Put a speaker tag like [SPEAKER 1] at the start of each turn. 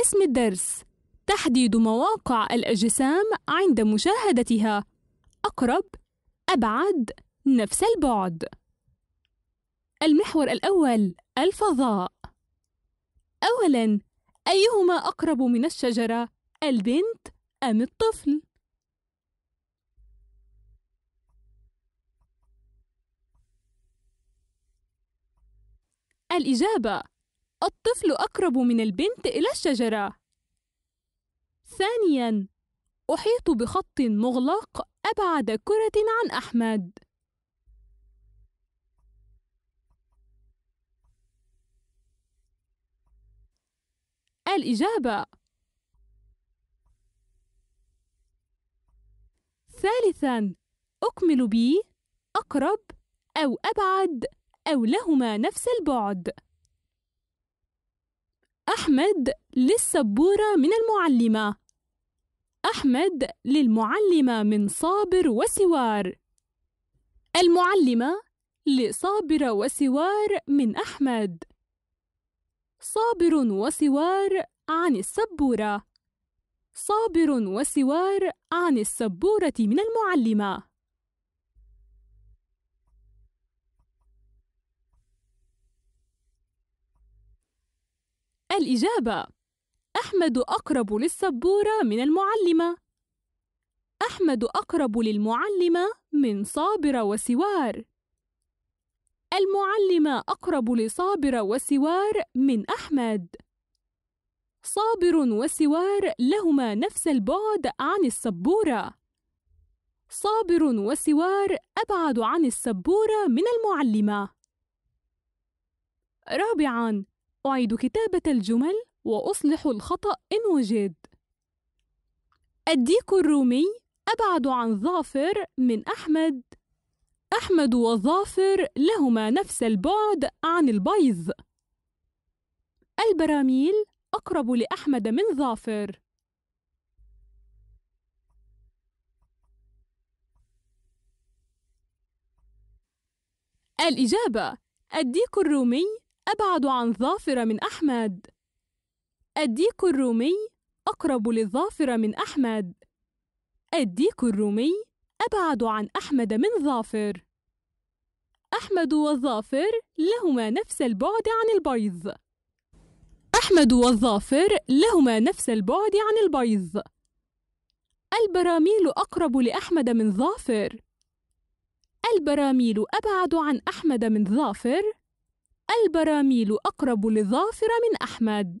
[SPEAKER 1] اسم الدرس تحديد مواقع الأجسام عند مشاهدتها أقرب أبعد نفس البعد المحور الأول الفضاء أولاً أيهما أقرب من الشجرة البنت أم الطفل؟ الإجابة الطفل أقرب من البنت إلى الشجرة. ثانياً، أحيط بخط مغلق أبعد كرة عن أحمد. الإجابة ثالثاً أكمل بي أقرب أو أبعد أو لهما نفس البعد أحمد للسبورة من المعلمة أحمد للمعلمة من صابر وسوار المعلمة لصابر وسوار من أحمد صابر وسوار عن السبورة صابر وسوار عن السبورة من المعلمة الإجابة أحمد أقرب للسبورة من المعلمة أحمد أقرب للمعلمة من صابرة وسوار المعلمة أقرب لصابرة وسوار من أحمد صابر وسوار لهما نفس البعد عن السبورة صابر وسوار أبعد عن السبورة من المعلمة رابعاً أعيد كتابة الجمل وأصلح الخطأ إن وجد الديك الرومي أبعد عن ظافر من أحمد أحمد وظافر لهما نفس البعد عن البيض البراميل أقرب لأحمد من ظافر الإجابة الديك الرومي أبعد عن ظافرة من أحمد الديك الرومي أقرب للظافرة من أحمد الديك الرومي أبعد عن أحمد من ظافر أحمد والظافر لهما نفس البعد عن البيض أحمد والظافر لهما نفس البعد عن البيض البراميل أقرب لأحمد من ظافر البراميل أبعد عن أحمد من ظافر البراميل أقرب للظافر من أحمد